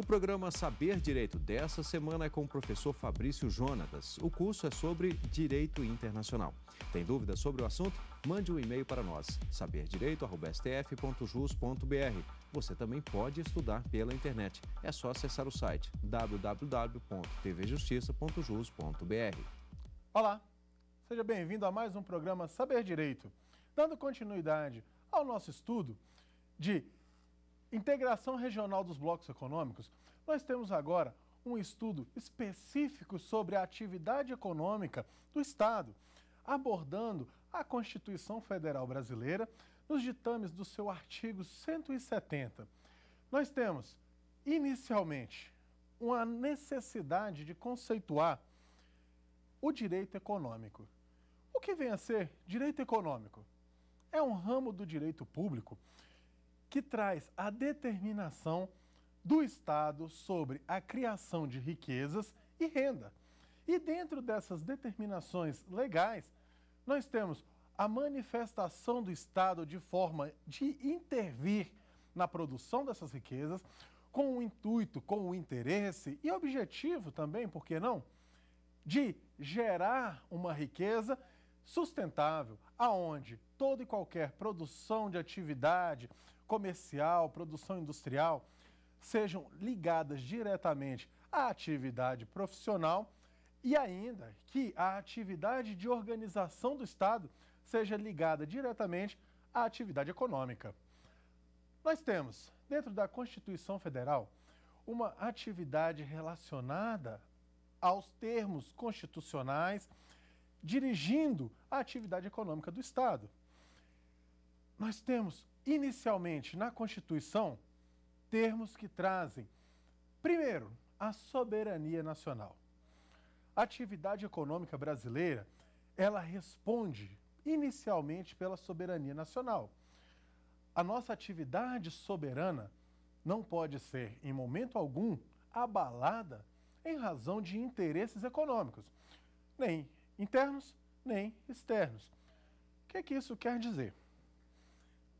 O programa Saber Direito dessa semana é com o professor Fabrício Jonatas. O curso é sobre direito internacional. Tem dúvidas sobre o assunto? Mande um e-mail para nós, saberdireito.stf.jus.br. Você também pode estudar pela internet. É só acessar o site www.tvjustiça.jus.br. Olá, seja bem-vindo a mais um programa Saber Direito. Dando continuidade ao nosso estudo de Integração regional dos blocos econômicos. Nós temos agora um estudo específico sobre a atividade econômica do Estado, abordando a Constituição Federal Brasileira nos ditames do seu artigo 170. Nós temos, inicialmente, uma necessidade de conceituar o direito econômico. O que vem a ser direito econômico? É um ramo do direito público que traz a determinação do Estado sobre a criação de riquezas e renda. E dentro dessas determinações legais, nós temos a manifestação do Estado de forma de intervir na produção dessas riquezas, com o intuito, com o interesse e objetivo também, por que não, de gerar uma riqueza sustentável, aonde toda e qualquer produção de atividade comercial, produção industrial, sejam ligadas diretamente à atividade profissional e ainda que a atividade de organização do Estado seja ligada diretamente à atividade econômica. Nós temos, dentro da Constituição Federal, uma atividade relacionada aos termos constitucionais dirigindo a atividade econômica do Estado. Nós temos, inicialmente, na Constituição, termos que trazem, primeiro, a soberania nacional. A atividade econômica brasileira, ela responde inicialmente pela soberania nacional. A nossa atividade soberana não pode ser, em momento algum, abalada em razão de interesses econômicos, nem internos nem externos. O que é que isso quer dizer?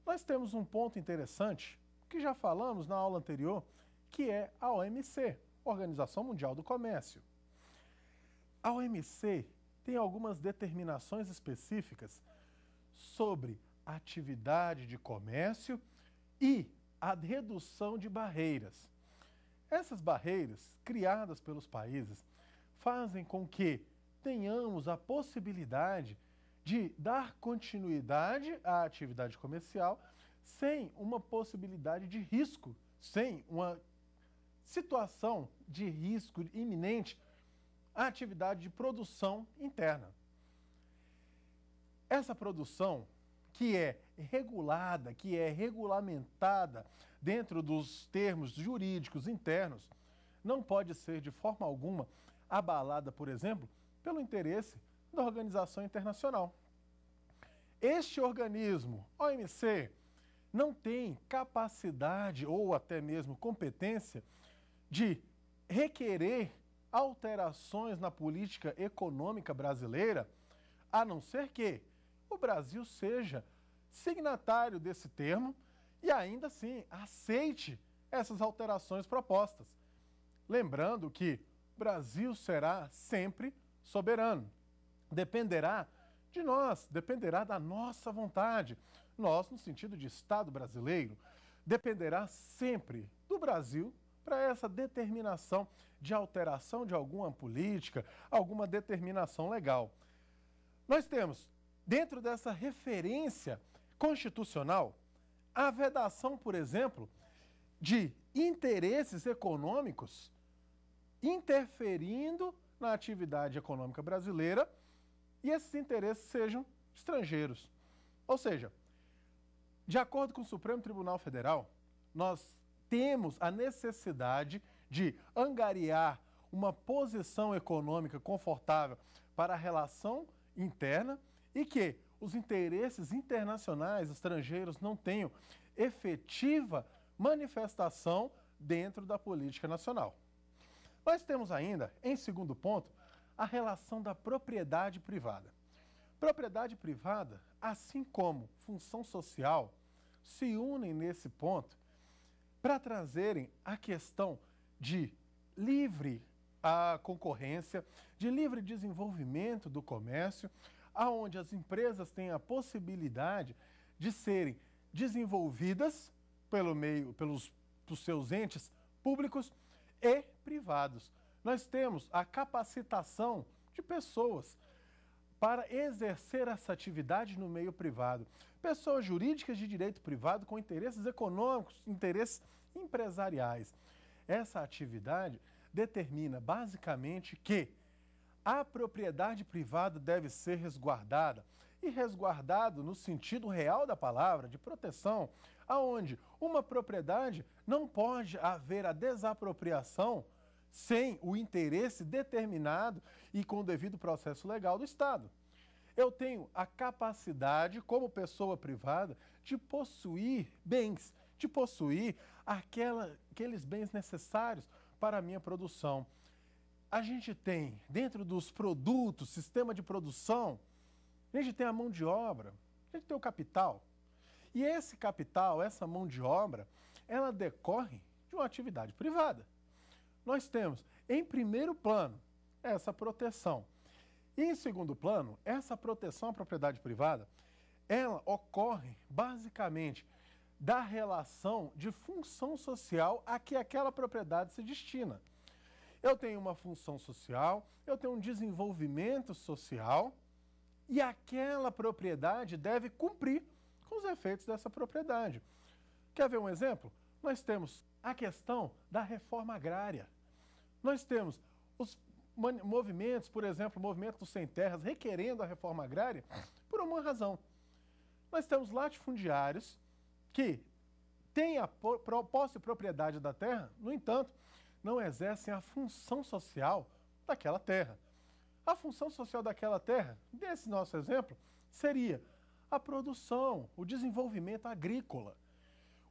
Nós temos um ponto interessante que já falamos na aula anterior, que é a OMC, Organização Mundial do Comércio. A OMC tem algumas determinações específicas sobre atividade de comércio e a redução de barreiras. Essas barreiras criadas pelos países fazem com que tenhamos a possibilidade de dar continuidade à atividade comercial sem uma possibilidade de risco, sem uma situação de risco iminente à atividade de produção interna. Essa produção, que é regulada, que é regulamentada dentro dos termos jurídicos internos, não pode ser de forma alguma abalada, por exemplo, pelo interesse da organização internacional. Este organismo, OMC, não tem capacidade ou até mesmo competência de requerer alterações na política econômica brasileira, a não ser que o Brasil seja signatário desse termo e ainda assim aceite essas alterações propostas. Lembrando que o Brasil será sempre soberano. Dependerá de nós, dependerá da nossa vontade. Nós, no sentido de Estado brasileiro, dependerá sempre do Brasil para essa determinação de alteração de alguma política, alguma determinação legal. Nós temos, dentro dessa referência constitucional, a vedação, por exemplo, de interesses econômicos interferindo na atividade econômica brasileira e esses interesses sejam estrangeiros. Ou seja, de acordo com o Supremo Tribunal Federal, nós temos a necessidade de angariar uma posição econômica confortável para a relação interna e que os interesses internacionais estrangeiros não tenham efetiva manifestação dentro da política nacional. Nós temos ainda, em segundo ponto, a relação da propriedade privada. Propriedade privada, assim como função social, se unem nesse ponto para trazerem a questão de livre a concorrência, de livre desenvolvimento do comércio, aonde as empresas têm a possibilidade de serem desenvolvidas pelo meio pelos, pelos seus entes públicos e privados. Nós temos a capacitação de pessoas para exercer essa atividade no meio privado. Pessoas jurídicas de direito privado com interesses econômicos, interesses empresariais. Essa atividade determina basicamente que a propriedade privada deve ser resguardada e resguardado no sentido real da palavra, de proteção aonde uma propriedade não pode haver a desapropriação sem o interesse determinado e com o devido processo legal do Estado. Eu tenho a capacidade, como pessoa privada, de possuir bens, de possuir aquela, aqueles bens necessários para a minha produção. A gente tem, dentro dos produtos, sistema de produção, a gente tem a mão de obra, a gente tem o capital, e esse capital, essa mão de obra, ela decorre de uma atividade privada. Nós temos, em primeiro plano, essa proteção. E em segundo plano, essa proteção à propriedade privada, ela ocorre basicamente da relação de função social a que aquela propriedade se destina. Eu tenho uma função social, eu tenho um desenvolvimento social e aquela propriedade deve cumprir com os efeitos dessa propriedade. Quer ver um exemplo? Nós temos a questão da reforma agrária. Nós temos os movimentos, por exemplo, o movimento dos sem terras requerendo a reforma agrária por uma razão. Nós temos latifundiários que têm a posse e propriedade da terra, no entanto, não exercem a função social daquela terra. A função social daquela terra, nesse nosso exemplo, seria a produção, o desenvolvimento agrícola.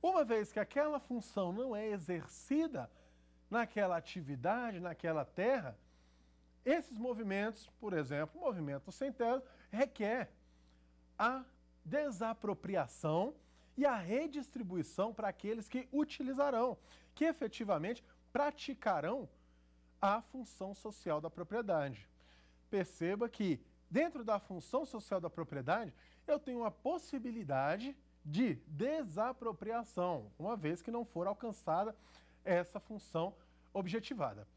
Uma vez que aquela função não é exercida naquela atividade, naquela terra, esses movimentos, por exemplo, o movimento sem terra, requer a desapropriação e a redistribuição para aqueles que utilizarão, que efetivamente praticarão a função social da propriedade. Perceba que, dentro da função social da propriedade, eu tenho a possibilidade de desapropriação, uma vez que não for alcançada essa função objetivada.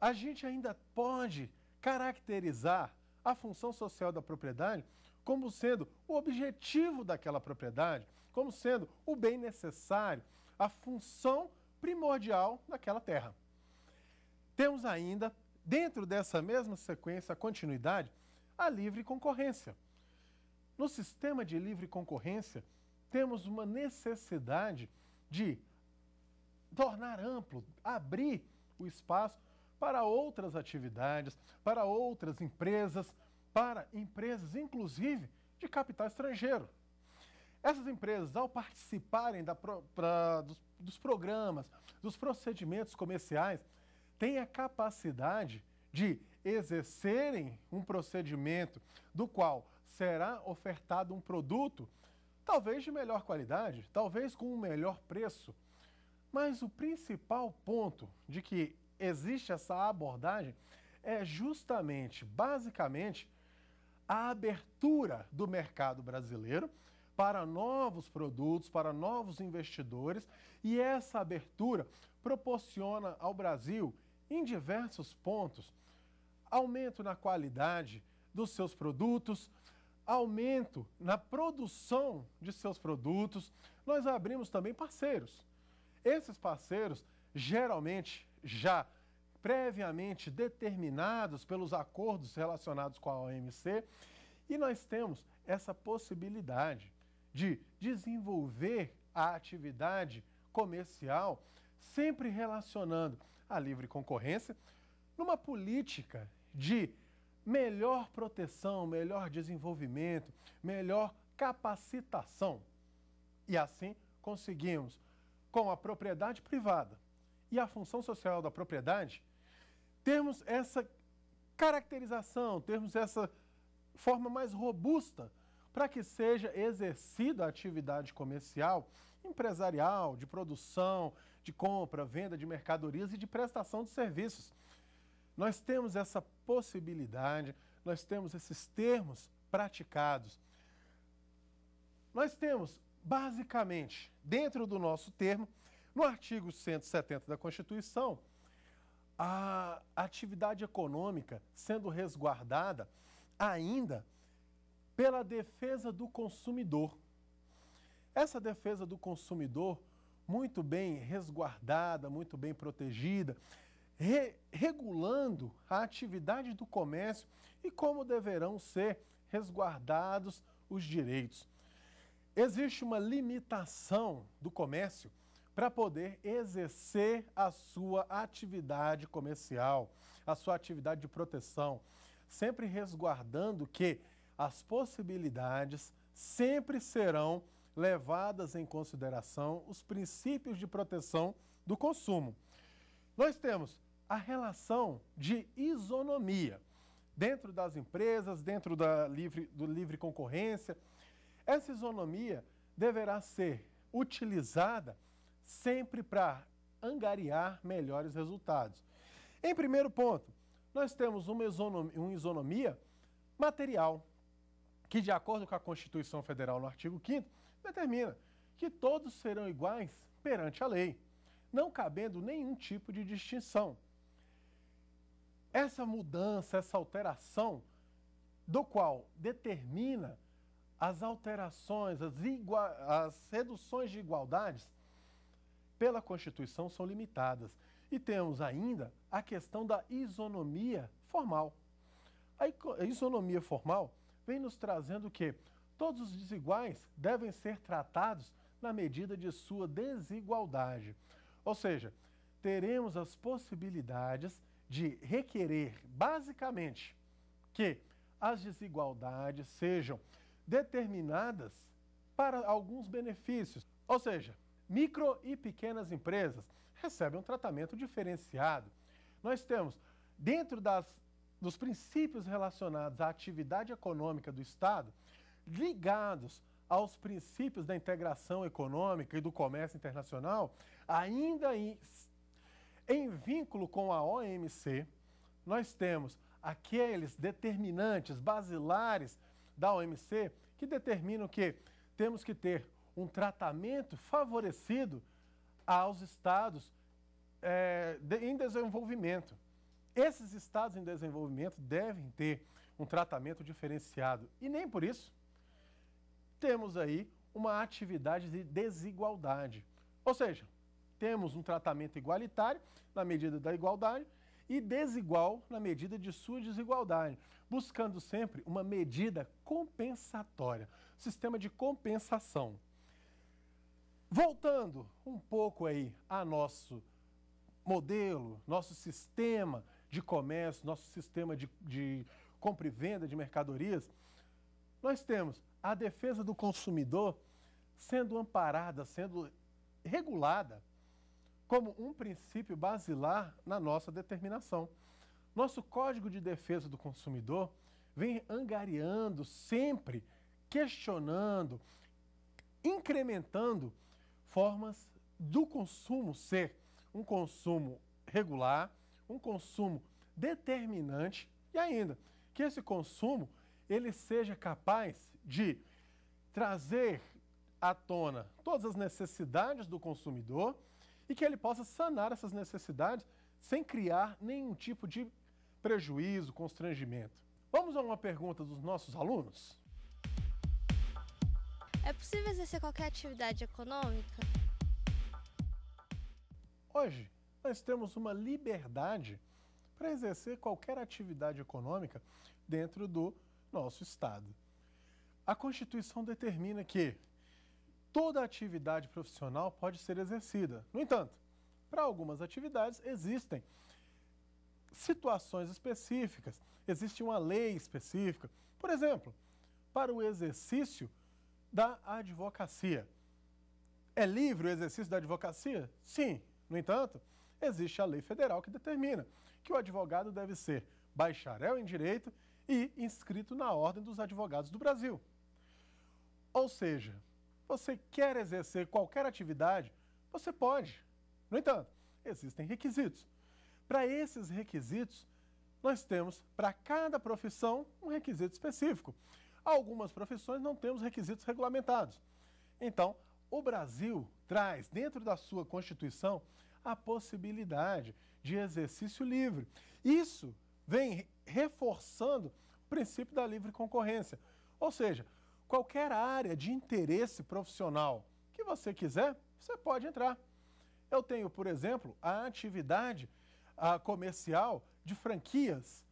A gente ainda pode caracterizar a função social da propriedade como sendo o objetivo daquela propriedade, como sendo o bem necessário, a função primordial daquela terra. Temos ainda, dentro dessa mesma sequência, a continuidade, a livre concorrência. No sistema de livre concorrência, temos uma necessidade de tornar amplo, abrir o espaço para outras atividades, para outras empresas, para empresas, inclusive, de capital estrangeiro. Essas empresas, ao participarem da, pra, dos, dos programas, dos procedimentos comerciais, têm a capacidade de exercerem um procedimento do qual será ofertado um produto, talvez de melhor qualidade, talvez com um melhor preço. Mas o principal ponto de que existe essa abordagem é justamente, basicamente, a abertura do mercado brasileiro para novos produtos, para novos investidores, e essa abertura proporciona ao Brasil, em diversos pontos, aumento na qualidade dos seus produtos, aumento na produção de seus produtos, nós abrimos também parceiros. Esses parceiros, geralmente já previamente determinados pelos acordos relacionados com a OMC, e nós temos essa possibilidade de desenvolver a atividade comercial sempre relacionando a livre concorrência numa política de melhor proteção, melhor desenvolvimento, melhor capacitação. E assim conseguimos, com a propriedade privada e a função social da propriedade, termos essa caracterização, termos essa forma mais robusta para que seja exercida a atividade comercial, empresarial, de produção, de compra, venda de mercadorias e de prestação de serviços nós temos essa possibilidade, nós temos esses termos praticados. Nós temos, basicamente, dentro do nosso termo, no artigo 170 da Constituição, a atividade econômica sendo resguardada ainda pela defesa do consumidor. Essa defesa do consumidor, muito bem resguardada, muito bem protegida, re regulando a atividade do comércio e como deverão ser resguardados os direitos. Existe uma limitação do comércio para poder exercer a sua atividade comercial, a sua atividade de proteção, sempre resguardando que as possibilidades sempre serão levadas em consideração os princípios de proteção do consumo. Nós temos a relação de isonomia dentro das empresas, dentro da livre, do livre concorrência. Essa isonomia deverá ser utilizada sempre para angariar melhores resultados. Em primeiro ponto, nós temos uma isonomia, uma isonomia material, que, de acordo com a Constituição Federal, no artigo 5, determina que todos serão iguais perante a lei, não cabendo nenhum tipo de distinção. Essa mudança, essa alteração, do qual determina as alterações, as, as reduções de igualdades, pela Constituição são limitadas. E temos ainda a questão da isonomia formal. A isonomia formal vem nos trazendo que todos os desiguais devem ser tratados na medida de sua desigualdade. Ou seja, teremos as possibilidades de requerer, basicamente, que as desigualdades sejam determinadas para alguns benefícios. Ou seja, micro e pequenas empresas recebem um tratamento diferenciado. Nós temos, dentro das, dos princípios relacionados à atividade econômica do Estado, ligados aos princípios da integração econômica e do comércio internacional, ainda em vínculo com a OMC, nós temos aqueles determinantes basilares da OMC que determinam que temos que ter um tratamento favorecido aos estados é, de, em desenvolvimento. Esses estados em desenvolvimento devem ter um tratamento diferenciado. E nem por isso temos aí uma atividade de desigualdade. Ou seja, temos um tratamento igualitário na medida da igualdade e desigual na medida de sua desigualdade, buscando sempre uma medida compensatória, sistema de compensação. Voltando um pouco aí a nosso modelo, nosso sistema de comércio, nosso sistema de, de compra e venda de mercadorias, nós temos a defesa do consumidor sendo amparada, sendo regulada como um princípio basilar na nossa determinação. Nosso Código de Defesa do Consumidor vem angariando sempre, questionando, incrementando formas do consumo ser um consumo regular, um consumo determinante e ainda que esse consumo ele seja capaz de trazer à tona todas as necessidades do consumidor e que ele possa sanar essas necessidades sem criar nenhum tipo de prejuízo, constrangimento. Vamos a uma pergunta dos nossos alunos? É possível exercer qualquer atividade econômica? Hoje, nós temos uma liberdade para exercer qualquer atividade econômica dentro do nosso Estado. A Constituição determina que toda atividade profissional pode ser exercida. No entanto, para algumas atividades existem situações específicas, existe uma lei específica. Por exemplo, para o exercício da advocacia. É livre o exercício da advocacia? Sim. No entanto, existe a lei federal que determina que o advogado deve ser bacharel em direito e inscrito na Ordem dos Advogados do Brasil. Ou seja, você quer exercer qualquer atividade? Você pode. No entanto, existem requisitos. Para esses requisitos, nós temos para cada profissão um requisito específico. Algumas profissões não temos requisitos regulamentados. Então, o Brasil traz dentro da sua Constituição a possibilidade de exercício livre. Isso vem reforçando o princípio da livre concorrência. Ou seja, Qualquer área de interesse profissional que você quiser, você pode entrar. Eu tenho, por exemplo, a atividade a comercial de franquias.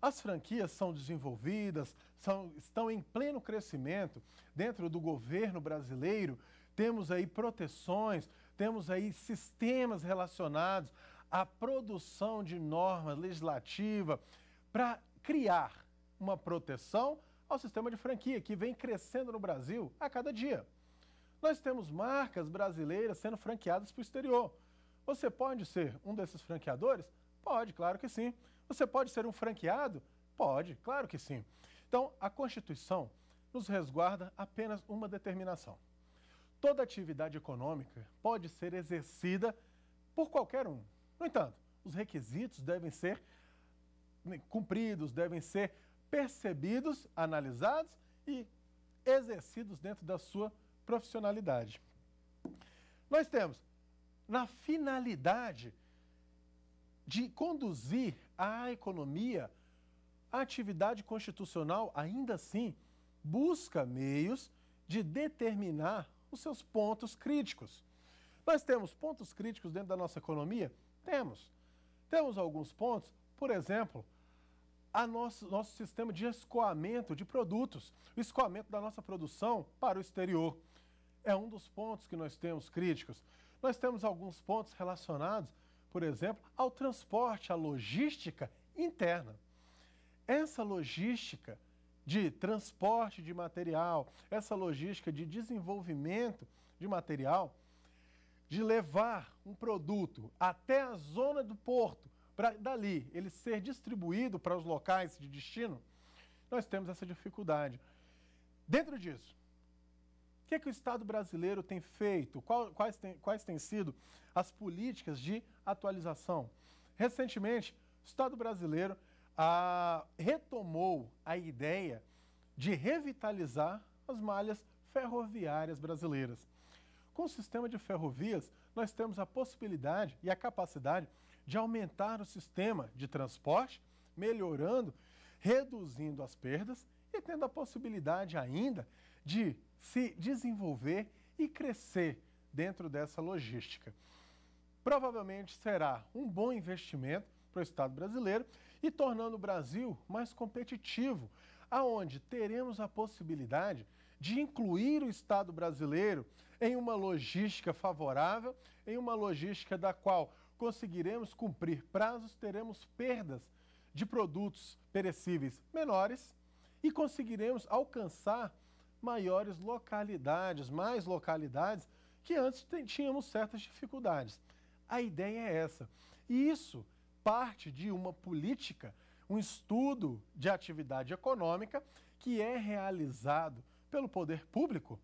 As franquias são desenvolvidas, são, estão em pleno crescimento dentro do governo brasileiro. Temos aí proteções, temos aí sistemas relacionados à produção de normas legislativas para criar uma proteção ao sistema de franquia, que vem crescendo no Brasil a cada dia. Nós temos marcas brasileiras sendo franqueadas para o exterior. Você pode ser um desses franqueadores? Pode, claro que sim. Você pode ser um franqueado? Pode, claro que sim. Então, a Constituição nos resguarda apenas uma determinação. Toda atividade econômica pode ser exercida por qualquer um. No entanto, os requisitos devem ser né, cumpridos, devem ser percebidos, analisados e exercidos dentro da sua profissionalidade. Nós temos, na finalidade de conduzir a economia, a atividade constitucional, ainda assim, busca meios de determinar os seus pontos críticos. Nós temos pontos críticos dentro da nossa economia? Temos. Temos alguns pontos, por exemplo, a nosso, nosso sistema de escoamento de produtos, o escoamento da nossa produção para o exterior. É um dos pontos que nós temos críticos. Nós temos alguns pontos relacionados, por exemplo, ao transporte, à logística interna. Essa logística de transporte de material, essa logística de desenvolvimento de material, de levar um produto até a zona do porto para dali ele ser distribuído para os locais de destino, nós temos essa dificuldade. Dentro disso, o que, é que o Estado brasileiro tem feito? Qual, quais, tem, quais têm sido as políticas de atualização? Recentemente, o Estado brasileiro ah, retomou a ideia de revitalizar as malhas ferroviárias brasileiras. Com o sistema de ferrovias, nós temos a possibilidade e a capacidade de aumentar o sistema de transporte, melhorando, reduzindo as perdas e tendo a possibilidade ainda de se desenvolver e crescer dentro dessa logística. Provavelmente será um bom investimento para o Estado brasileiro e tornando o Brasil mais competitivo, aonde teremos a possibilidade de incluir o Estado brasileiro em uma logística favorável, em uma logística da qual conseguiremos cumprir prazos, teremos perdas de produtos perecíveis menores e conseguiremos alcançar maiores localidades, mais localidades que antes tínhamos certas dificuldades. A ideia é essa. E isso parte de uma política, um estudo de atividade econômica que é realizado pelo poder público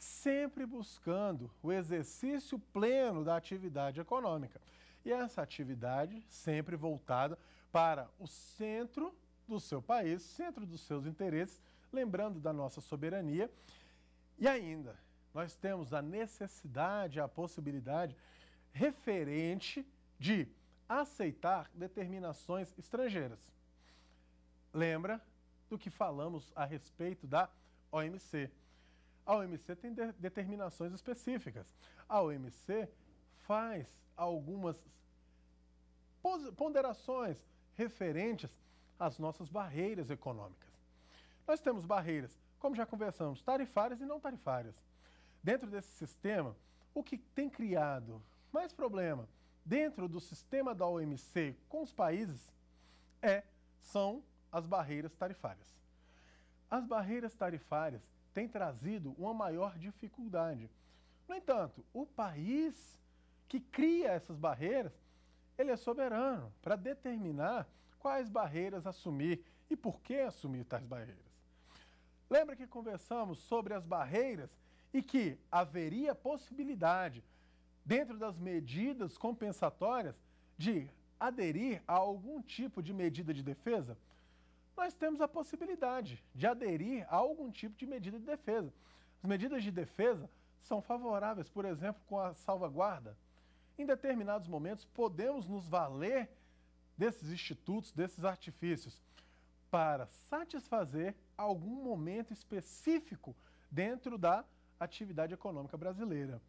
sempre buscando o exercício pleno da atividade econômica. E essa atividade sempre voltada para o centro do seu país, centro dos seus interesses, lembrando da nossa soberania. E ainda, nós temos a necessidade, a possibilidade referente de aceitar determinações estrangeiras. Lembra do que falamos a respeito da OMC, a OMC tem de determinações específicas. A OMC faz algumas ponderações referentes às nossas barreiras econômicas. Nós temos barreiras, como já conversamos, tarifárias e não tarifárias. Dentro desse sistema, o que tem criado mais problema dentro do sistema da OMC com os países é são as barreiras tarifárias. As barreiras tarifárias tem trazido uma maior dificuldade. No entanto, o país que cria essas barreiras, ele é soberano para determinar quais barreiras assumir e por que assumir tais barreiras. Lembra que conversamos sobre as barreiras e que haveria possibilidade, dentro das medidas compensatórias, de aderir a algum tipo de medida de defesa? nós temos a possibilidade de aderir a algum tipo de medida de defesa. As medidas de defesa são favoráveis, por exemplo, com a salvaguarda. Em determinados momentos, podemos nos valer desses institutos, desses artifícios, para satisfazer algum momento específico dentro da atividade econômica brasileira.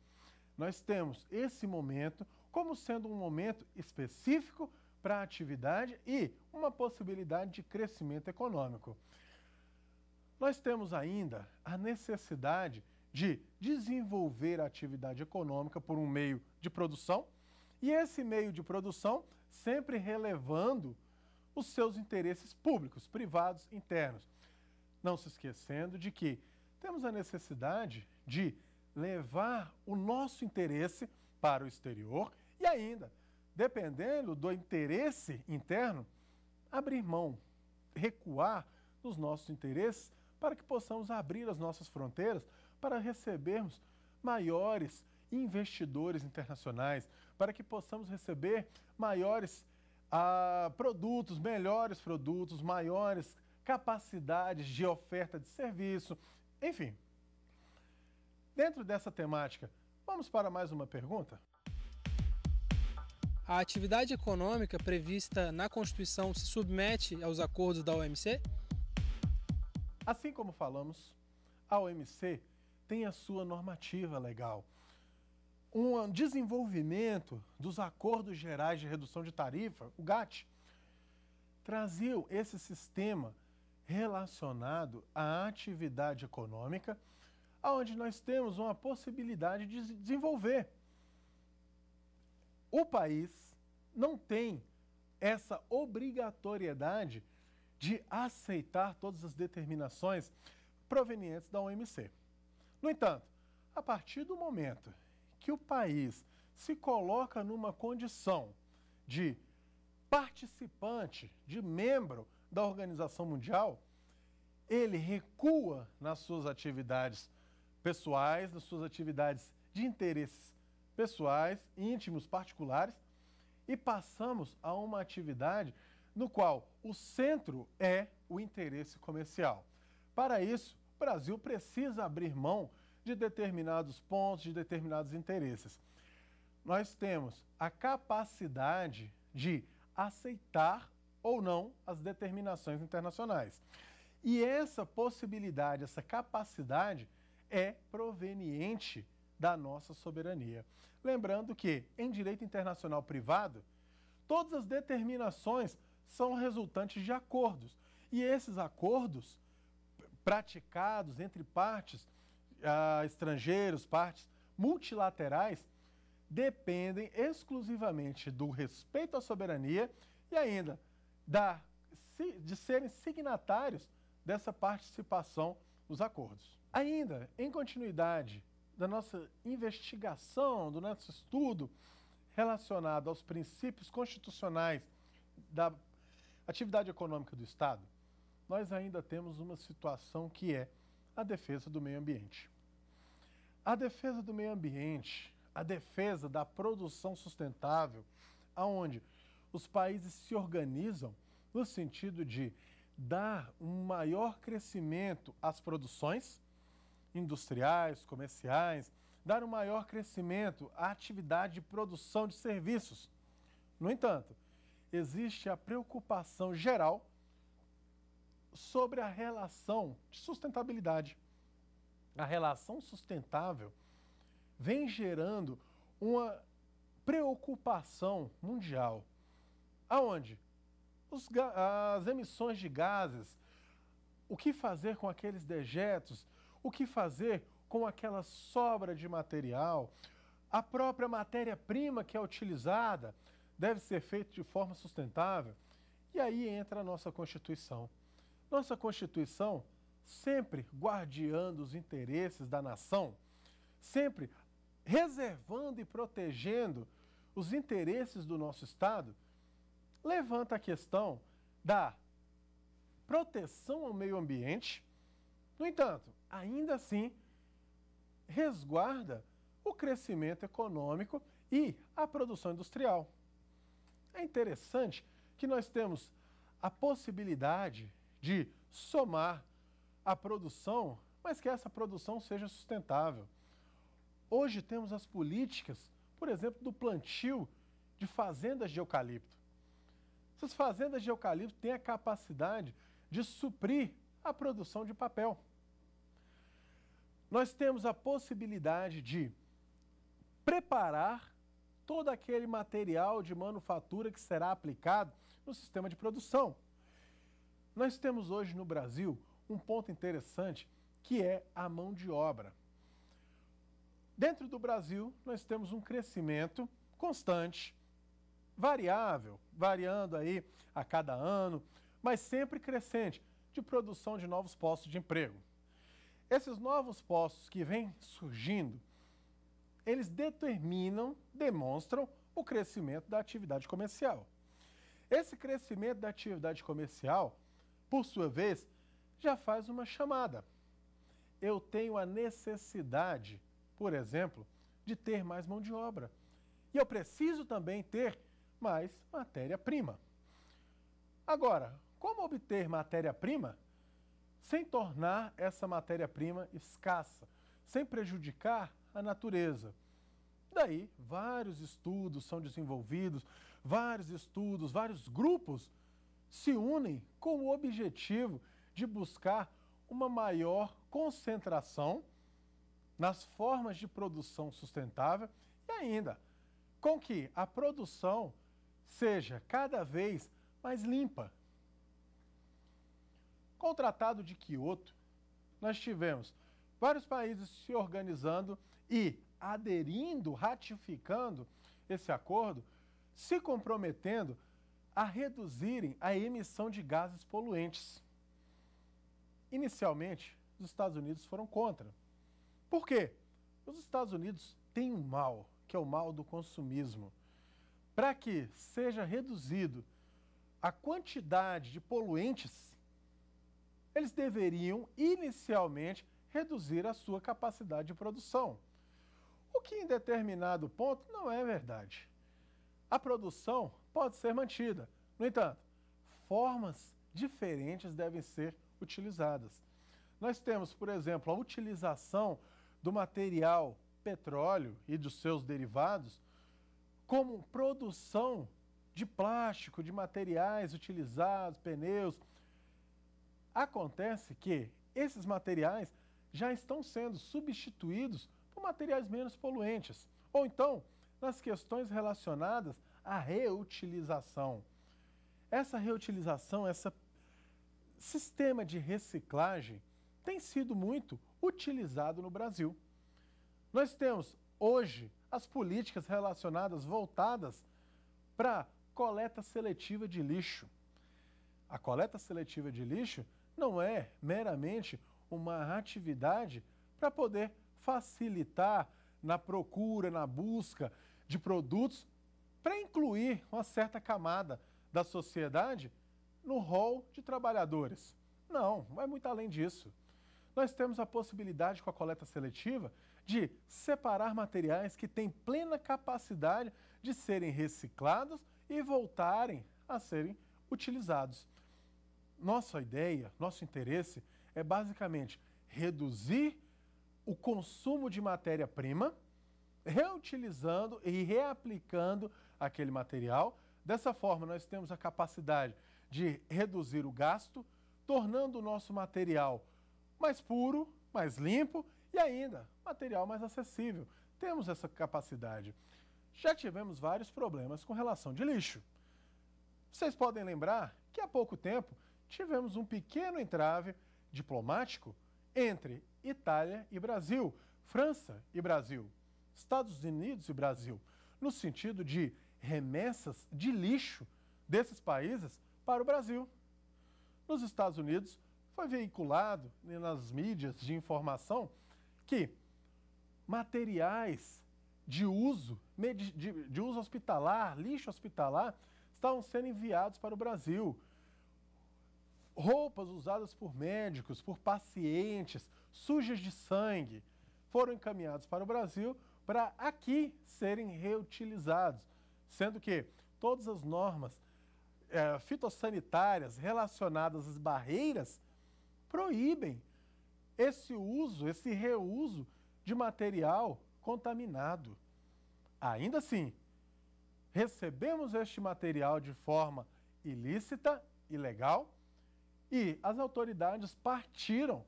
Nós temos esse momento como sendo um momento específico para a atividade e uma possibilidade de crescimento econômico. Nós temos ainda a necessidade de desenvolver a atividade econômica por um meio de produção e esse meio de produção sempre relevando os seus interesses públicos, privados, internos. Não se esquecendo de que temos a necessidade de levar o nosso interesse para o exterior e ainda dependendo do interesse interno, abrir mão, recuar dos nossos interesses para que possamos abrir as nossas fronteiras para recebermos maiores investidores internacionais, para que possamos receber maiores ah, produtos, melhores produtos, maiores capacidades de oferta de serviço, enfim. Dentro dessa temática, vamos para mais uma pergunta? a atividade econômica prevista na Constituição se submete aos acordos da OMC? Assim como falamos, a OMC tem a sua normativa legal. Um desenvolvimento dos Acordos Gerais de Redução de Tarifa, o GATT, traziu esse sistema relacionado à atividade econômica, onde nós temos uma possibilidade de desenvolver o país não tem essa obrigatoriedade de aceitar todas as determinações provenientes da OMC. No entanto, a partir do momento que o país se coloca numa condição de participante, de membro da Organização Mundial, ele recua nas suas atividades pessoais, nas suas atividades de interesses pessoais, íntimos, particulares, e passamos a uma atividade no qual o centro é o interesse comercial. Para isso, o Brasil precisa abrir mão de determinados pontos, de determinados interesses. Nós temos a capacidade de aceitar ou não as determinações internacionais. E essa possibilidade, essa capacidade é proveniente da nossa soberania. Lembrando que, em direito internacional privado, todas as determinações são resultantes de acordos. E esses acordos praticados entre partes estrangeiras, ah, estrangeiros, partes multilaterais, dependem exclusivamente do respeito à soberania e ainda da, de serem signatários dessa participação nos acordos. Ainda, em continuidade da nossa investigação, do nosso estudo relacionado aos princípios constitucionais da atividade econômica do Estado, nós ainda temos uma situação que é a defesa do meio ambiente. A defesa do meio ambiente, a defesa da produção sustentável, aonde os países se organizam no sentido de dar um maior crescimento às produções industriais, comerciais, dar um maior crescimento à atividade de produção de serviços. No entanto, existe a preocupação geral sobre a relação de sustentabilidade. A relação sustentável vem gerando uma preocupação mundial, aonde Os, as emissões de gases, o que fazer com aqueles dejetos, o que fazer com aquela sobra de material. A própria matéria-prima que é utilizada deve ser feita de forma sustentável. E aí entra a nossa Constituição. Nossa Constituição, sempre guardiando os interesses da nação, sempre reservando e protegendo os interesses do nosso Estado, levanta a questão da proteção ao meio ambiente. No entanto, ainda assim resguarda o crescimento econômico e a produção industrial. É interessante que nós temos a possibilidade de somar a produção, mas que essa produção seja sustentável. Hoje temos as políticas, por exemplo, do plantio de fazendas de eucalipto. Essas fazendas de eucalipto têm a capacidade de suprir a produção de papel nós temos a possibilidade de preparar todo aquele material de manufatura que será aplicado no sistema de produção. Nós temos hoje no Brasil um ponto interessante que é a mão de obra. Dentro do Brasil, nós temos um crescimento constante, variável, variando aí a cada ano, mas sempre crescente, de produção de novos postos de emprego. Esses novos postos que vêm surgindo, eles determinam, demonstram o crescimento da atividade comercial. Esse crescimento da atividade comercial, por sua vez, já faz uma chamada. Eu tenho a necessidade, por exemplo, de ter mais mão de obra. E eu preciso também ter mais matéria-prima. Agora, como obter matéria-prima? sem tornar essa matéria-prima escassa, sem prejudicar a natureza. Daí, vários estudos são desenvolvidos, vários estudos, vários grupos se unem com o objetivo de buscar uma maior concentração nas formas de produção sustentável e ainda com que a produção seja cada vez mais limpa, com o Tratado de Quioto, nós tivemos vários países se organizando e aderindo, ratificando esse acordo, se comprometendo a reduzirem a emissão de gases poluentes. Inicialmente, os Estados Unidos foram contra. Por quê? Os Estados Unidos têm um mal, que é o mal do consumismo. Para que seja reduzido a quantidade de poluentes eles deveriam inicialmente reduzir a sua capacidade de produção. O que em determinado ponto não é verdade. A produção pode ser mantida. No entanto, formas diferentes devem ser utilizadas. Nós temos, por exemplo, a utilização do material petróleo e dos seus derivados como produção de plástico, de materiais utilizados, pneus, Acontece que esses materiais já estão sendo substituídos por materiais menos poluentes, ou então nas questões relacionadas à reutilização. Essa reutilização, esse sistema de reciclagem tem sido muito utilizado no Brasil. Nós temos hoje as políticas relacionadas voltadas para coleta seletiva de lixo. A coleta seletiva de lixo não é meramente uma atividade para poder facilitar na procura, na busca de produtos para incluir uma certa camada da sociedade no rol de trabalhadores. Não, vai muito além disso. Nós temos a possibilidade com a coleta seletiva de separar materiais que têm plena capacidade de serem reciclados e voltarem a serem utilizados nossa ideia, nosso interesse é basicamente reduzir o consumo de matéria-prima, reutilizando e reaplicando aquele material. Dessa forma, nós temos a capacidade de reduzir o gasto, tornando o nosso material mais puro, mais limpo e ainda material mais acessível. Temos essa capacidade. Já tivemos vários problemas com relação de lixo. Vocês podem lembrar que há pouco tempo tivemos um pequeno entrave diplomático entre Itália e Brasil, França e Brasil, Estados Unidos e Brasil, no sentido de remessas de lixo desses países para o Brasil. Nos Estados Unidos, foi veiculado né, nas mídias de informação que materiais de uso, de, de uso hospitalar, lixo hospitalar, estavam sendo enviados para o Brasil. Roupas usadas por médicos, por pacientes, sujas de sangue, foram encaminhados para o Brasil para aqui serem reutilizados, sendo que todas as normas é, fitossanitárias relacionadas às barreiras proíbem esse uso, esse reuso de material contaminado. Ainda assim, recebemos este material de forma ilícita, ilegal, e as autoridades partiram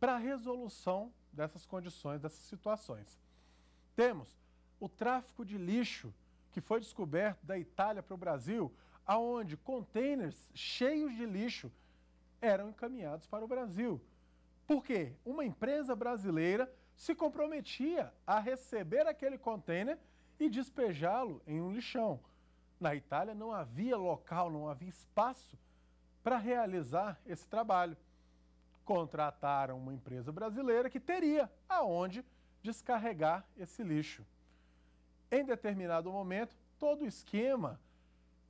para a resolução dessas condições, dessas situações. Temos o tráfico de lixo que foi descoberto da Itália para o Brasil, aonde containers cheios de lixo eram encaminhados para o Brasil. Por quê? Uma empresa brasileira se comprometia a receber aquele container e despejá-lo em um lixão. Na Itália não havia local, não havia espaço para realizar esse trabalho. Contrataram uma empresa brasileira que teria aonde descarregar esse lixo. Em determinado momento, todo o esquema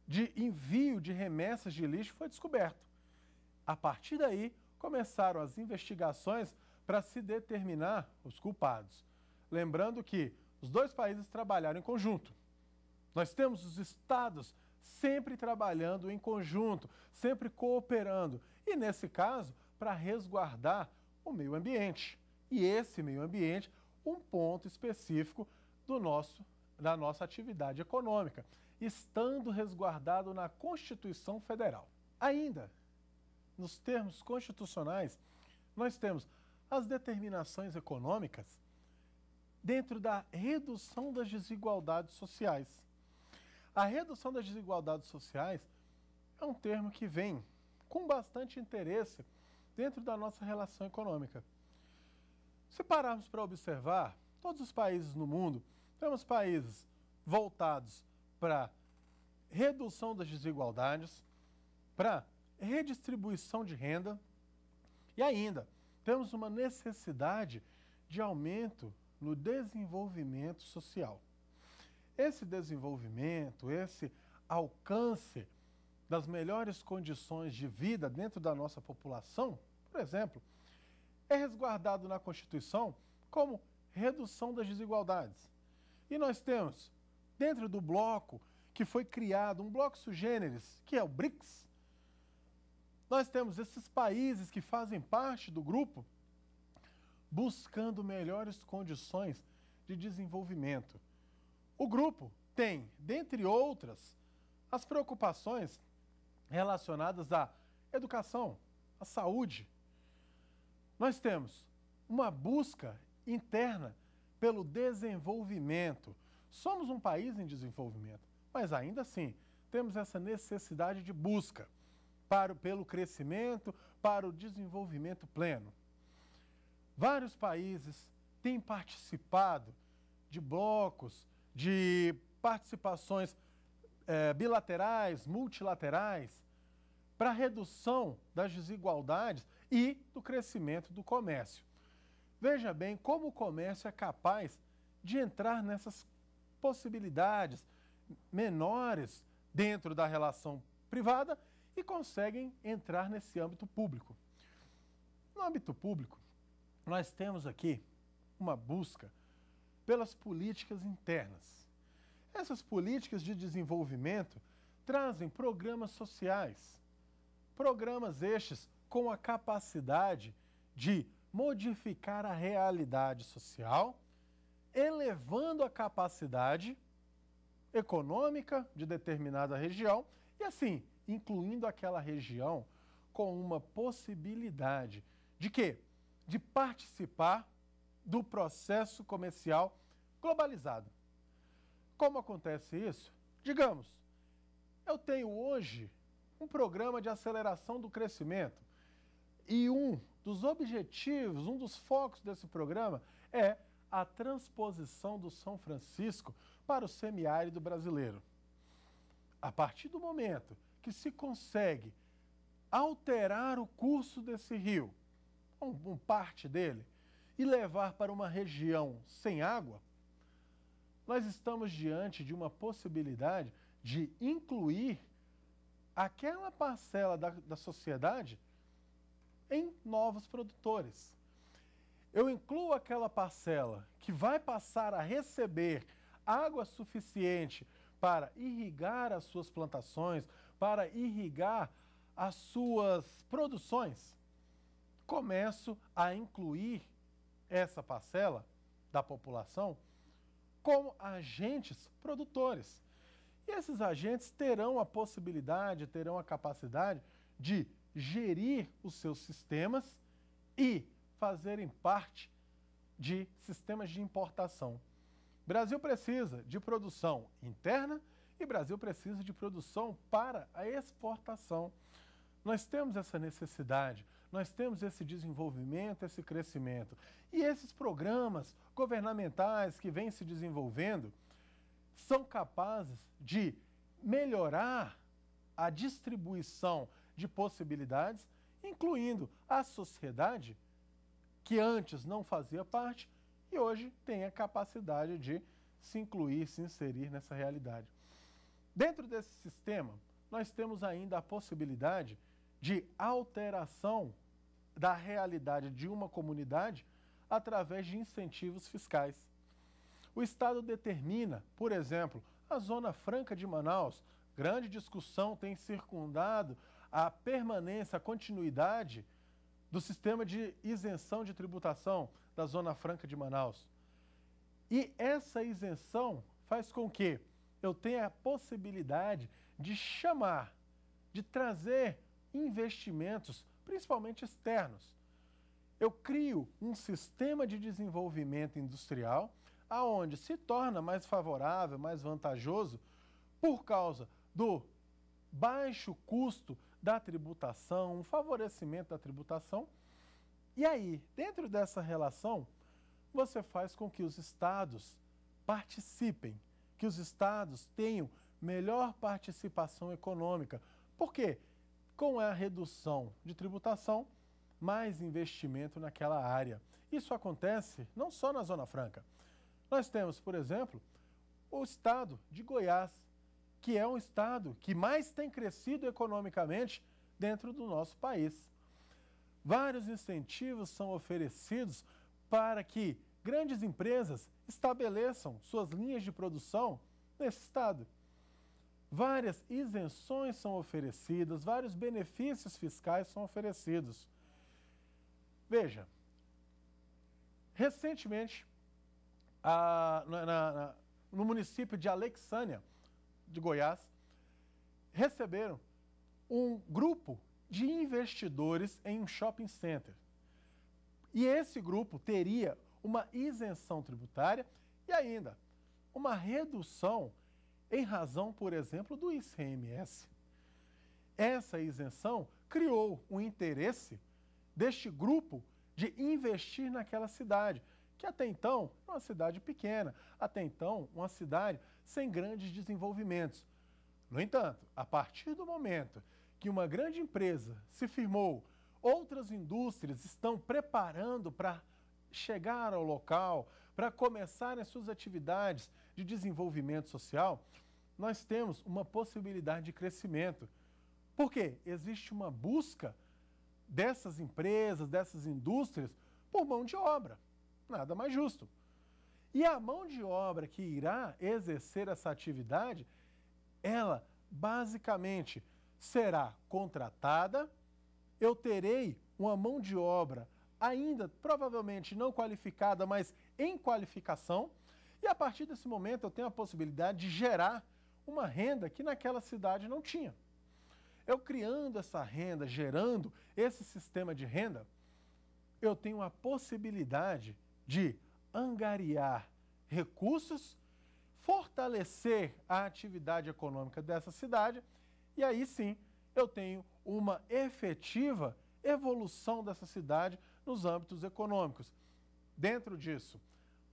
de envio de remessas de lixo foi descoberto. A partir daí, começaram as investigações para se determinar os culpados. Lembrando que os dois países trabalharam em conjunto. Nós temos os estados sempre trabalhando em conjunto, sempre cooperando e, nesse caso, para resguardar o meio ambiente. E esse meio ambiente, um ponto específico do nosso, da nossa atividade econômica, estando resguardado na Constituição Federal. Ainda, nos termos constitucionais, nós temos as determinações econômicas dentro da redução das desigualdades sociais. A redução das desigualdades sociais é um termo que vem com bastante interesse dentro da nossa relação econômica. Se pararmos para observar, todos os países no mundo temos países voltados para redução das desigualdades, para redistribuição de renda e ainda temos uma necessidade de aumento no desenvolvimento social esse desenvolvimento, esse alcance das melhores condições de vida dentro da nossa população, por exemplo, é resguardado na Constituição como redução das desigualdades. E nós temos, dentro do bloco que foi criado, um bloco sugêneres, que é o BRICS, nós temos esses países que fazem parte do grupo buscando melhores condições de desenvolvimento. O grupo tem, dentre outras, as preocupações relacionadas à educação, à saúde. Nós temos uma busca interna pelo desenvolvimento. Somos um país em desenvolvimento, mas ainda assim temos essa necessidade de busca para, pelo crescimento, para o desenvolvimento pleno. Vários países têm participado de blocos, de participações é, bilaterais, multilaterais, para redução das desigualdades e do crescimento do comércio. Veja bem como o comércio é capaz de entrar nessas possibilidades menores dentro da relação privada e conseguem entrar nesse âmbito público. No âmbito público, nós temos aqui uma busca pelas políticas internas. Essas políticas de desenvolvimento trazem programas sociais, programas estes com a capacidade de modificar a realidade social, elevando a capacidade econômica de determinada região e, assim, incluindo aquela região com uma possibilidade de quê? De participar do processo comercial globalizado. Como acontece isso? Digamos, eu tenho hoje um programa de aceleração do crescimento e um dos objetivos, um dos focos desse programa é a transposição do São Francisco para o semiárido brasileiro. A partir do momento que se consegue alterar o curso desse rio, um, um parte dele, e levar para uma região sem água, nós estamos diante de uma possibilidade de incluir aquela parcela da, da sociedade em novos produtores. Eu incluo aquela parcela que vai passar a receber água suficiente para irrigar as suas plantações, para irrigar as suas produções. Começo a incluir essa parcela da população como agentes produtores. E esses agentes terão a possibilidade, terão a capacidade de gerir os seus sistemas e fazerem parte de sistemas de importação. Brasil precisa de produção interna e Brasil precisa de produção para a exportação. Nós temos essa necessidade nós temos esse desenvolvimento, esse crescimento. E esses programas governamentais que vêm se desenvolvendo são capazes de melhorar a distribuição de possibilidades, incluindo a sociedade, que antes não fazia parte e hoje tem a capacidade de se incluir, se inserir nessa realidade. Dentro desse sistema, nós temos ainda a possibilidade de alteração da realidade de uma comunidade através de incentivos fiscais. O Estado determina, por exemplo, a Zona Franca de Manaus. Grande discussão tem circundado a permanência, a continuidade do sistema de isenção de tributação da Zona Franca de Manaus. E essa isenção faz com que eu tenha a possibilidade de chamar, de trazer investimentos, principalmente externos. Eu crio um sistema de desenvolvimento industrial aonde se torna mais favorável, mais vantajoso por causa do baixo custo da tributação, um favorecimento da tributação. E aí, dentro dessa relação, você faz com que os estados participem, que os estados tenham melhor participação econômica. Por quê? Com a redução de tributação, mais investimento naquela área. Isso acontece não só na Zona Franca. Nós temos, por exemplo, o estado de Goiás, que é um estado que mais tem crescido economicamente dentro do nosso país. Vários incentivos são oferecidos para que grandes empresas estabeleçam suas linhas de produção nesse estado. Várias isenções são oferecidas, vários benefícios fiscais são oferecidos. Veja, recentemente, a, na, na, no município de Alexânia, de Goiás, receberam um grupo de investidores em um shopping center. E esse grupo teria uma isenção tributária e ainda uma redução em razão, por exemplo, do ICMS. Essa isenção criou um interesse deste grupo de investir naquela cidade, que até então era uma cidade pequena, até então uma cidade sem grandes desenvolvimentos. No entanto, a partir do momento que uma grande empresa se firmou, outras indústrias estão preparando para chegar ao local, para começarem suas atividades, de desenvolvimento social, nós temos uma possibilidade de crescimento. Por quê? Existe uma busca dessas empresas, dessas indústrias, por mão de obra. Nada mais justo. E a mão de obra que irá exercer essa atividade, ela basicamente será contratada, eu terei uma mão de obra ainda provavelmente não qualificada, mas em qualificação, e a partir desse momento eu tenho a possibilidade de gerar uma renda que naquela cidade não tinha. Eu criando essa renda, gerando esse sistema de renda, eu tenho a possibilidade de angariar recursos, fortalecer a atividade econômica dessa cidade e aí sim eu tenho uma efetiva evolução dessa cidade nos âmbitos econômicos. Dentro disso,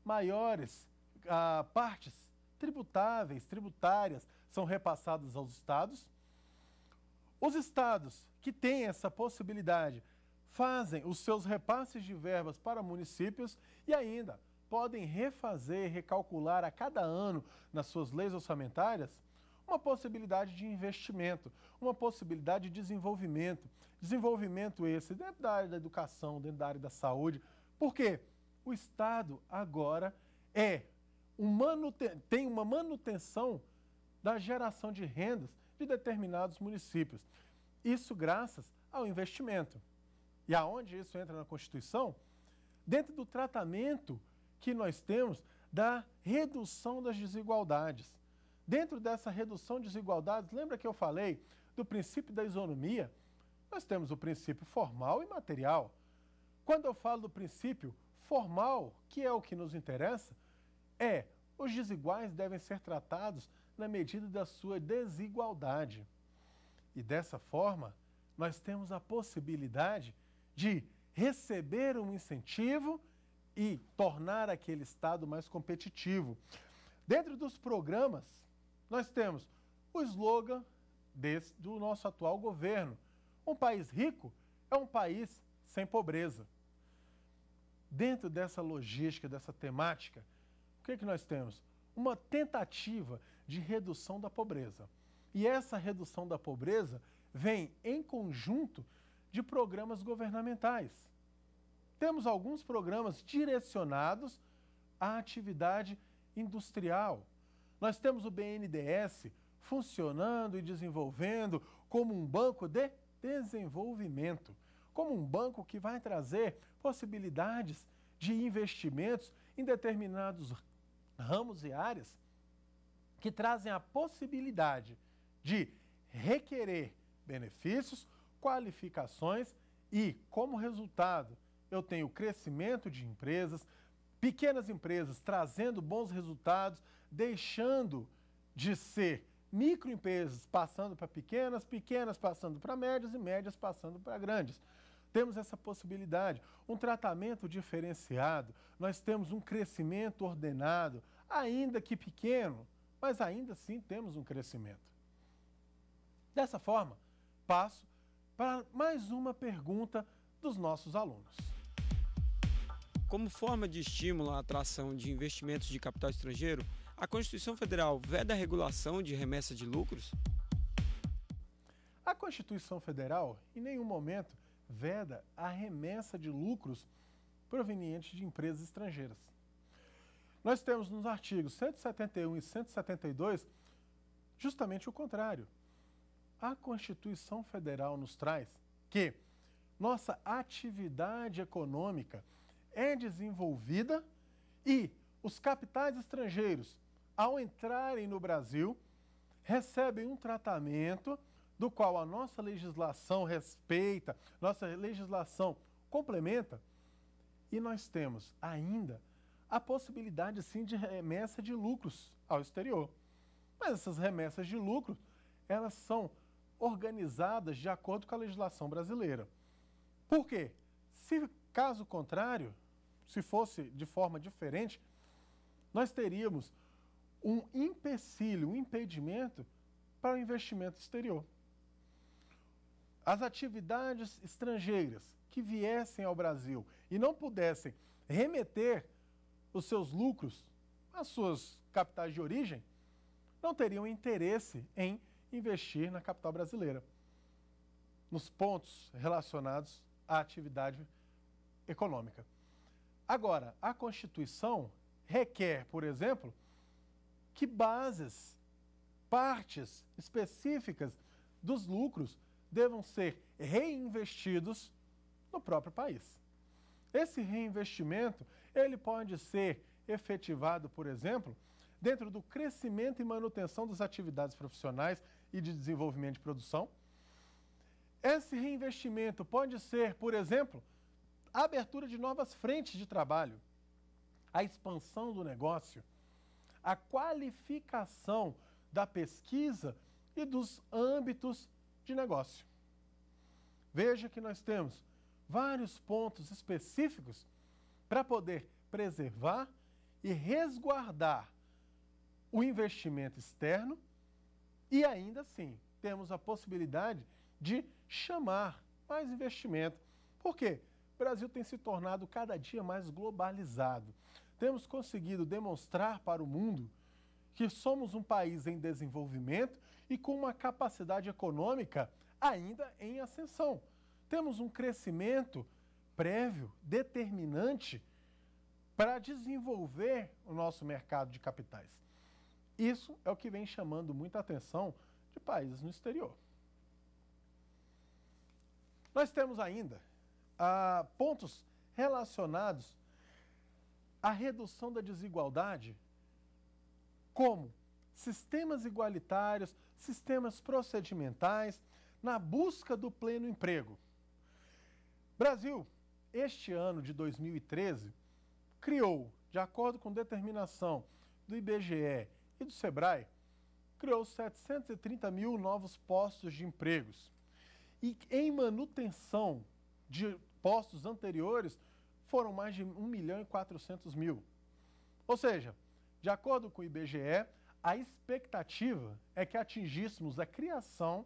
maiores ah, partes tributáveis, tributárias, são repassadas aos estados. Os estados que têm essa possibilidade fazem os seus repasses de verbas para municípios e ainda podem refazer, recalcular a cada ano nas suas leis orçamentárias uma possibilidade de investimento, uma possibilidade de desenvolvimento. Desenvolvimento esse dentro da área da educação, dentro da área da saúde, porque o Estado agora é tem uma manutenção da geração de rendas de determinados municípios. Isso graças ao investimento. E aonde isso entra na Constituição? Dentro do tratamento que nós temos da redução das desigualdades. Dentro dessa redução de desigualdades, lembra que eu falei do princípio da isonomia? Nós temos o princípio formal e material. Quando eu falo do princípio formal, que é o que nos interessa, é, os desiguais devem ser tratados na medida da sua desigualdade. E dessa forma, nós temos a possibilidade de receber um incentivo e tornar aquele estado mais competitivo. Dentro dos programas, nós temos o slogan desse, do nosso atual governo: um país rico é um país sem pobreza. Dentro dessa logística, dessa temática, que, que nós temos? Uma tentativa de redução da pobreza. E essa redução da pobreza vem em conjunto de programas governamentais. Temos alguns programas direcionados à atividade industrial. Nós temos o BNDES funcionando e desenvolvendo como um banco de desenvolvimento, como um banco que vai trazer possibilidades de investimentos em determinados ramos e áreas que trazem a possibilidade de requerer benefícios, qualificações e, como resultado, eu tenho crescimento de empresas, pequenas empresas trazendo bons resultados, deixando de ser microempresas passando para pequenas, pequenas passando para médias e médias passando para grandes temos essa possibilidade. Um tratamento diferenciado, nós temos um crescimento ordenado, ainda que pequeno, mas ainda assim temos um crescimento. Dessa forma, passo para mais uma pergunta dos nossos alunos. Como forma de estímulo à atração de investimentos de capital estrangeiro, a Constituição Federal veda a regulação de remessa de lucros? A Constituição Federal, em nenhum momento, veda a remessa de lucros provenientes de empresas estrangeiras. Nós temos nos artigos 171 e 172 justamente o contrário. A Constituição Federal nos traz que nossa atividade econômica é desenvolvida e os capitais estrangeiros, ao entrarem no Brasil, recebem um tratamento do qual a nossa legislação respeita, nossa legislação complementa, e nós temos ainda a possibilidade sim de remessa de lucros ao exterior. Mas essas remessas de lucros, elas são organizadas de acordo com a legislação brasileira. Por quê? Se caso contrário, se fosse de forma diferente, nós teríamos um empecilho, um impedimento para o investimento exterior as atividades estrangeiras que viessem ao Brasil e não pudessem remeter os seus lucros às suas capitais de origem, não teriam interesse em investir na capital brasileira, nos pontos relacionados à atividade econômica. Agora, a Constituição requer, por exemplo, que bases, partes específicas dos lucros devam ser reinvestidos no próprio país. Esse reinvestimento, ele pode ser efetivado, por exemplo, dentro do crescimento e manutenção das atividades profissionais e de desenvolvimento de produção. Esse reinvestimento pode ser, por exemplo, a abertura de novas frentes de trabalho, a expansão do negócio, a qualificação da pesquisa e dos âmbitos de negócio. Veja que nós temos vários pontos específicos para poder preservar e resguardar o investimento externo e ainda assim temos a possibilidade de chamar mais investimento. Por quê? O Brasil tem se tornado cada dia mais globalizado. Temos conseguido demonstrar para o mundo que somos um país em desenvolvimento e com uma capacidade econômica ainda em ascensão. Temos um crescimento prévio, determinante, para desenvolver o nosso mercado de capitais. Isso é o que vem chamando muita atenção de países no exterior. Nós temos ainda ah, pontos relacionados à redução da desigualdade como sistemas igualitários, sistemas procedimentais, na busca do pleno emprego. Brasil, este ano de 2013, criou, de acordo com determinação do IBGE e do SEBRAE, criou 730 mil novos postos de empregos. E em manutenção de postos anteriores, foram mais de 1 milhão e 400 mil. Ou seja, de acordo com o IBGE, a expectativa é que atingíssemos a criação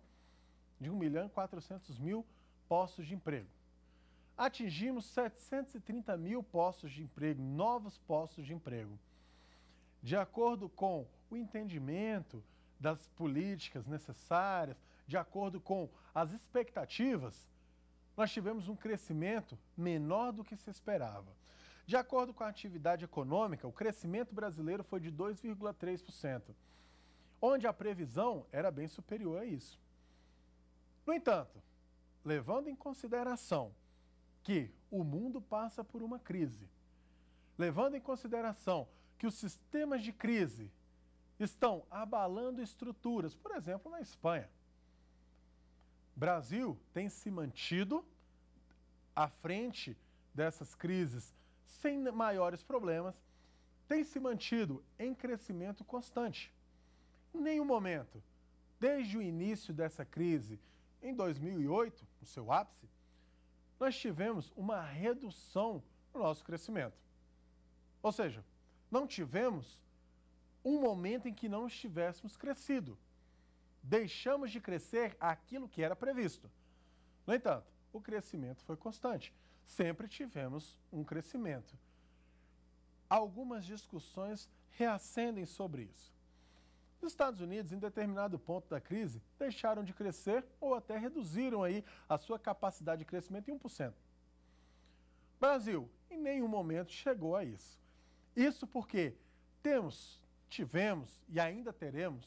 de 1 milhão e 400 mil postos de emprego. Atingimos 730 mil postos de emprego, novos postos de emprego. De acordo com o entendimento das políticas necessárias, de acordo com as expectativas, nós tivemos um crescimento menor do que se esperava. De acordo com a atividade econômica, o crescimento brasileiro foi de 2,3%, onde a previsão era bem superior a isso. No entanto, levando em consideração que o mundo passa por uma crise, levando em consideração que os sistemas de crise estão abalando estruturas, por exemplo, na Espanha. Brasil tem se mantido à frente dessas crises sem maiores problemas, tem se mantido em crescimento constante. Em nenhum momento, desde o início dessa crise, em 2008, no seu ápice, nós tivemos uma redução no nosso crescimento. Ou seja, não tivemos um momento em que não estivéssemos crescido. Deixamos de crescer aquilo que era previsto. No entanto, o crescimento foi constante sempre tivemos um crescimento. Algumas discussões reacendem sobre isso. Os Estados Unidos, em determinado ponto da crise, deixaram de crescer ou até reduziram aí a sua capacidade de crescimento em 1%. Brasil, em nenhum momento chegou a isso. Isso porque temos, tivemos e ainda teremos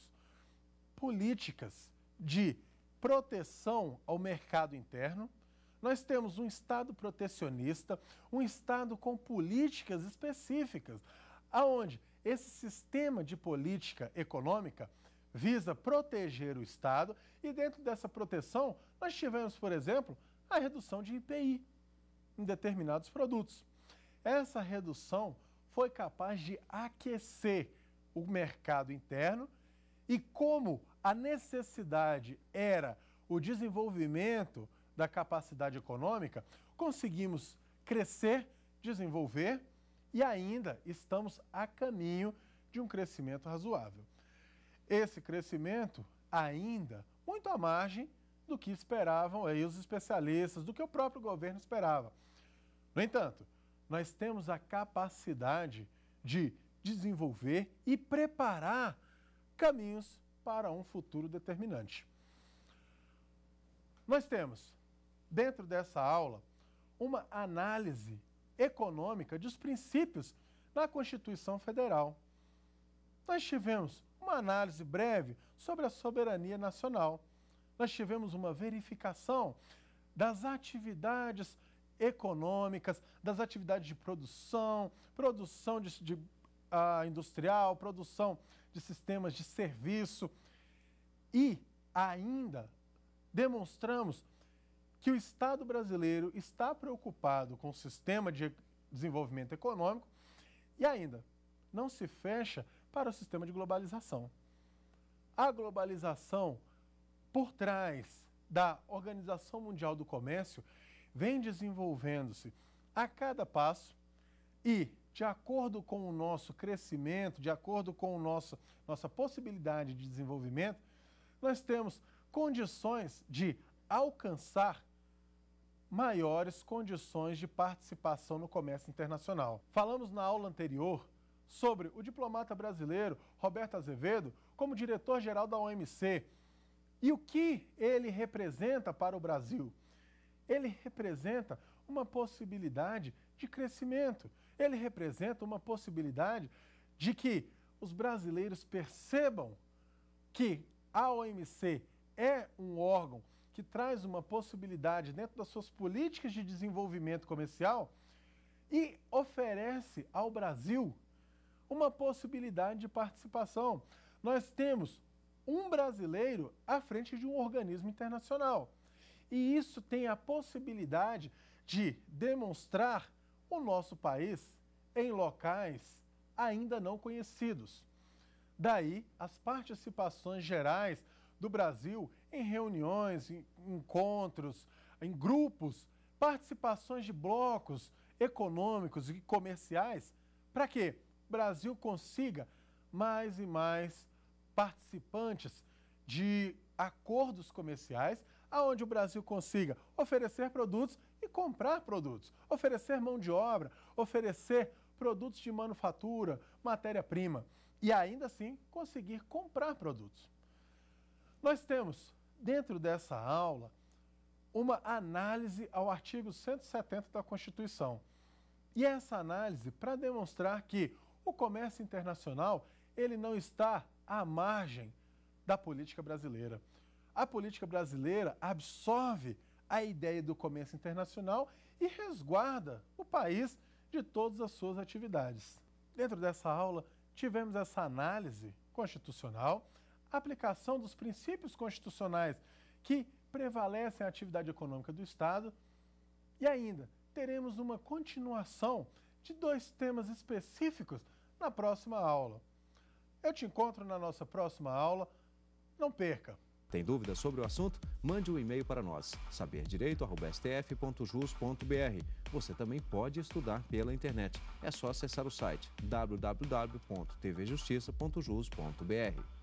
políticas de proteção ao mercado interno nós temos um Estado protecionista, um Estado com políticas específicas, aonde esse sistema de política econômica visa proteger o Estado e dentro dessa proteção nós tivemos, por exemplo, a redução de IPI em determinados produtos. Essa redução foi capaz de aquecer o mercado interno e como a necessidade era o desenvolvimento da capacidade econômica, conseguimos crescer, desenvolver e ainda estamos a caminho de um crescimento razoável. Esse crescimento ainda muito à margem do que esperavam aí é, os especialistas, do que o próprio governo esperava. No entanto, nós temos a capacidade de desenvolver e preparar caminhos para um futuro determinante. Nós temos dentro dessa aula, uma análise econômica dos princípios na Constituição Federal. Nós tivemos uma análise breve sobre a soberania nacional. Nós tivemos uma verificação das atividades econômicas, das atividades de produção, produção de, de uh, industrial, produção de sistemas de serviço. E ainda demonstramos que o Estado brasileiro está preocupado com o sistema de desenvolvimento econômico e ainda não se fecha para o sistema de globalização. A globalização por trás da Organização Mundial do Comércio vem desenvolvendo-se a cada passo e, de acordo com o nosso crescimento, de acordo com a nossa possibilidade de desenvolvimento, nós temos condições de alcançar maiores condições de participação no comércio internacional. Falamos na aula anterior sobre o diplomata brasileiro Roberto Azevedo como diretor-geral da OMC e o que ele representa para o Brasil. Ele representa uma possibilidade de crescimento, ele representa uma possibilidade de que os brasileiros percebam que a OMC é um órgão que traz uma possibilidade dentro das suas políticas de desenvolvimento comercial e oferece ao Brasil uma possibilidade de participação. Nós temos um brasileiro à frente de um organismo internacional. E isso tem a possibilidade de demonstrar o nosso país em locais ainda não conhecidos. Daí as participações gerais do Brasil em reuniões, em encontros, em grupos, participações de blocos econômicos e comerciais, para que o Brasil consiga mais e mais participantes de acordos comerciais, aonde o Brasil consiga oferecer produtos e comprar produtos, oferecer mão de obra, oferecer produtos de manufatura, matéria-prima e ainda assim conseguir comprar produtos. Nós temos, dentro dessa aula, uma análise ao artigo 170 da Constituição. E essa análise para demonstrar que o comércio internacional ele não está à margem da política brasileira. A política brasileira absorve a ideia do comércio internacional e resguarda o país de todas as suas atividades. Dentro dessa aula, tivemos essa análise constitucional aplicação dos princípios constitucionais que prevalecem a atividade econômica do Estado. E ainda, teremos uma continuação de dois temas específicos na próxima aula. Eu te encontro na nossa próxima aula. Não perca! Tem dúvidas sobre o assunto? Mande um e-mail para nós, saberdireito.stf.jus.br. Você também pode estudar pela internet. É só acessar o site www.tvjustiça.jus.br.